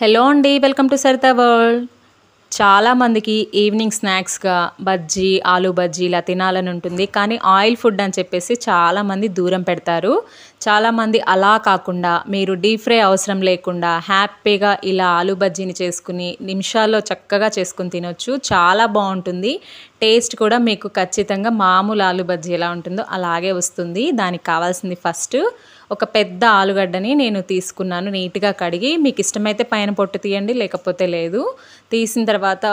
hello అండి welcome to Sarita world చాలామందికి evening స్నాక్స్గా బజ్జీ ఆలు బజ్జీ ఇలా తినాలని ఉంటుంది కానీ ఆయిల్ ఫుడ్ అని చెప్పేసి చాలామంది దూరం పెడతారు చాలామంది అలా కాకుండా మీరు డీప్ ఫ్రై అవసరం లేకుండా హ్యాపీగా ఇలా ఆలు బజ్జీని చేసుకుని నిమిషాల్లో చక్కగా చేసుకుని తినొచ్చు చాలా బాగుంటుంది టేస్ట్ కూడా మీకు ఖచ్చితంగా మామూలు ఆలు బజ్జీ ఎలా ఉంటుందో అలాగే వస్తుంది దానికి కావాల్సింది ఫస్ట్ ఒక పెద్ద ఆలుగడ్డని నేను తీసుకున్నాను నీట్గా కడిగి మీకు ఇష్టమైతే పైన పొట్టు తీయండి లేకపోతే లేదు తీసిన తర్వాత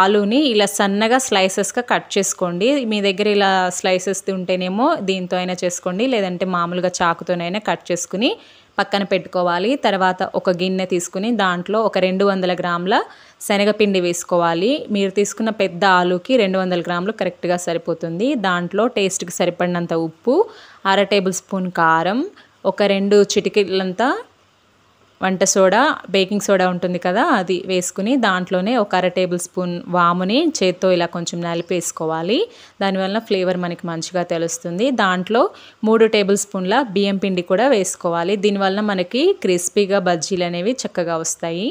ఆలూని ఇలా సన్నగా స్లైసెస్గా కట్ చేసుకోండి మీ దగ్గర ఇలా స్లైసెస్ ఉంటేనేమో దీంతో అయినా చేసుకోండి లేదంటే మామూలుగా చాకుతోనైనా కట్ చేసుకుని పక్కన పెట్టుకోవాలి తర్వాత ఒక గిన్నె తీసుకుని దాంట్లో ఒక రెండు వందల గ్రాముల శనగపిండి వేసుకోవాలి మీరు తీసుకున్న పెద్ద ఆలుకి రెండు వందల గ్రాములు కరెక్ట్గా సరిపోతుంది దాంట్లో టేస్ట్కి సరిపడినంత ఉప్పు అర టేబుల్ స్పూన్ కారం ఒక రెండు చిటికీలంతా వంట సోడా బేకింగ్ సోడా ఉంటుంది కదా అది వేసుకుని దాంట్లోనే ఒక అర టేబుల్ స్పూన్ వాముని చేత్తో ఇలా కొంచెం నలిపేసుకోవాలి దానివల్ల ఫ్లేవర్ మనకి మంచిగా తెలుస్తుంది దాంట్లో మూడు టేబుల్ స్పూన్ల బియ్యం పిండి కూడా వేసుకోవాలి దీనివల్ల మనకి క్రిస్పీగా బజ్జీలు అనేవి చక్కగా వస్తాయి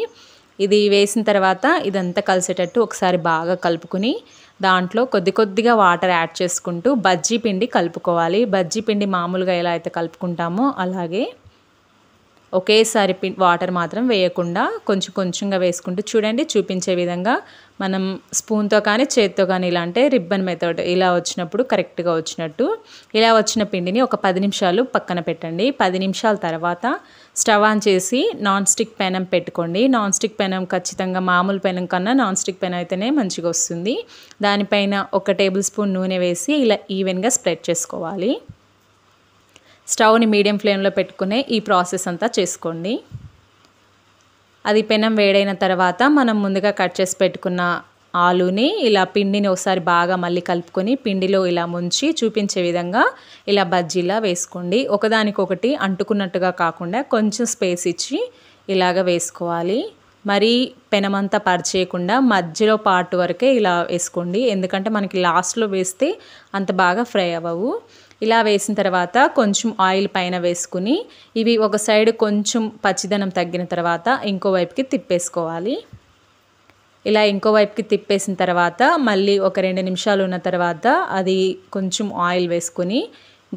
ఇది వేసిన తర్వాత ఇదంతా కలిసేటట్టు ఒకసారి బాగా కలుపుకుని దాంట్లో కొద్ది కొద్దిగా వాటర్ యాడ్ చేసుకుంటూ బజ్జీ పిండి కలుపుకోవాలి బజ్జీ పిండి మామూలుగా ఎలా అయితే కలుపుకుంటామో అలాగే ఒకేసారి పి వాటర్ మాత్రం వేయకుండా కొంచెం కొంచెంగా వేసుకుంటూ చూడండి చూపించే విధంగా మనం స్పూన్తో కానీ చేతితో కానీ ఇలా అంటే రిబ్బన్ మెథడ్ ఇలా వచ్చినప్పుడు కరెక్ట్గా వచ్చినట్టు ఇలా వచ్చిన పిండిని ఒక పది నిమిషాలు పక్కన పెట్టండి పది నిమిషాల తర్వాత స్టవ్ ఆన్ చేసి నాన్ స్టిక్ పెనం పెట్టుకోండి నాన్ స్టిక్ పెనం ఖచ్చితంగా మామూలు పెనం కన్నా నాన్ స్టిక్ పెనం అయితేనే మంచిగా వస్తుంది దానిపైన ఒక టేబుల్ స్పూన్ నూనె వేసి ఇలా ఈవెన్గా స్ప్రెడ్ చేసుకోవాలి స్టవ్ని మీడియం ఫ్లేమ్లో పెట్టుకునే ఈ ప్రాసెస్ అంతా చేసుకోండి అది పెనం వేడైన తర్వాత మనం ముందుగా కట్ చేసి పెట్టుకున్న ఆలుని ఇలా పిండిని ఒకసారి బాగా మళ్ళీ కలుపుకొని పిండిలో ఇలా ముంచి చూపించే విధంగా ఇలా బజ్జీలా వేసుకోండి ఒకదానికొకటి అంటుకున్నట్టుగా కాకుండా కొంచెం స్పేస్ ఇచ్చి ఇలాగ వేసుకోవాలి మరీ పెనమంతా పరిచేయకుండా మధ్యలో పార్ట్ వరకే ఇలా వేసుకోండి ఎందుకంటే మనకి లాస్ట్లో వేస్తే అంత బాగా ఫ్రై అవ్వవు ఇలా వేసిన తర్వాత కొంచెం ఆయిల్ పైన వేసుకుని ఇవి ఒక సైడ్ కొంచెం పచ్చిదనం తగ్గిన తర్వాత ఇంకోవైపుకి తిప్పేసుకోవాలి ఇలా ఇంకోవైపుకి తిప్పేసిన తర్వాత మళ్ళీ ఒక రెండు నిమిషాలు ఉన్న తర్వాత అది కొంచెం ఆయిల్ వేసుకుని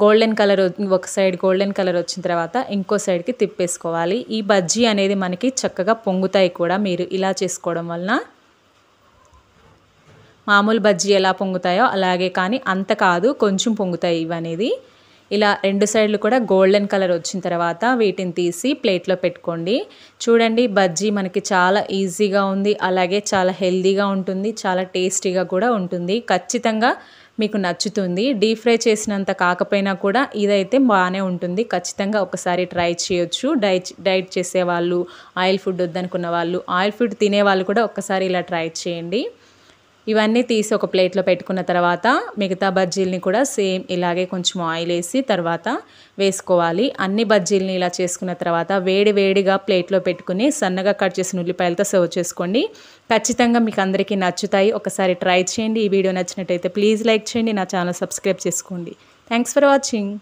గోల్డెన్ కలర్ ఒక సైడ్ గోల్డెన్ కలర్ వచ్చిన తర్వాత ఇంకో సైడ్కి తిప్పేసుకోవాలి ఈ బజ్జీ అనేది మనకి చక్కగా పొంగుతాయి కూడా మీరు ఇలా చేసుకోవడం వలన మామూలు బజ్జీ ఎలా పొంగుతాయో అలాగే కానీ అంత కాదు కొంచెం పొంగుతాయి ఇవనేది ఇలా రెండు సైడ్లు కూడా గోల్డెన్ కలర్ వచ్చిన తర్వాత వీటిని తీసి ప్లేట్లో పెట్టుకోండి చూడండి బజ్జీ మనకి చాలా ఈజీగా ఉంది అలాగే చాలా హెల్దీగా ఉంటుంది చాలా టేస్టీగా కూడా ఉంటుంది ఖచ్చితంగా మీకు నచ్చుతుంది డీప్ ఫ్రై చేసినంత కాకపోయినా కూడా ఇదైతే బాగానే ఉంటుంది ఖచ్చితంగా ఒకసారి ట్రై చేయొచ్చు డైట్ డైట్ చేసేవాళ్ళు ఆయిల్ ఫుడ్ వద్దనుకున్న వాళ్ళు ఆయిల్ ఫుడ్ తినేవాళ్ళు కూడా ఒక్కసారి ఇలా ట్రై చేయండి ఇవన్నీ తీసి ఒక ప్లేట్లో పెట్టుకున్న తర్వాత మిగతా బజ్జీల్ని కూడా సేమ్ ఇలాగే కొంచెం ఆయిల్ వేసి తర్వాత వేసుకోవాలి అన్ని బజ్జీల్ని ఇలా చేసుకున్న తర్వాత వేడి వేడిగా ప్లేట్లో పెట్టుకుని సన్నగా కట్ చేసిన ఉల్లిపాయలతో సర్వ్ చేసుకోండి ఖచ్చితంగా మీకు అందరికీ నచ్చుతాయి ఒకసారి ట్రై చేయండి ఈ వీడియో నచ్చినట్టయితే ప్లీజ్ లైక్ చేయండి నా ఛానల్ సబ్స్క్రైబ్ చేసుకోండి థ్యాంక్స్ ఫర్ వాచింగ్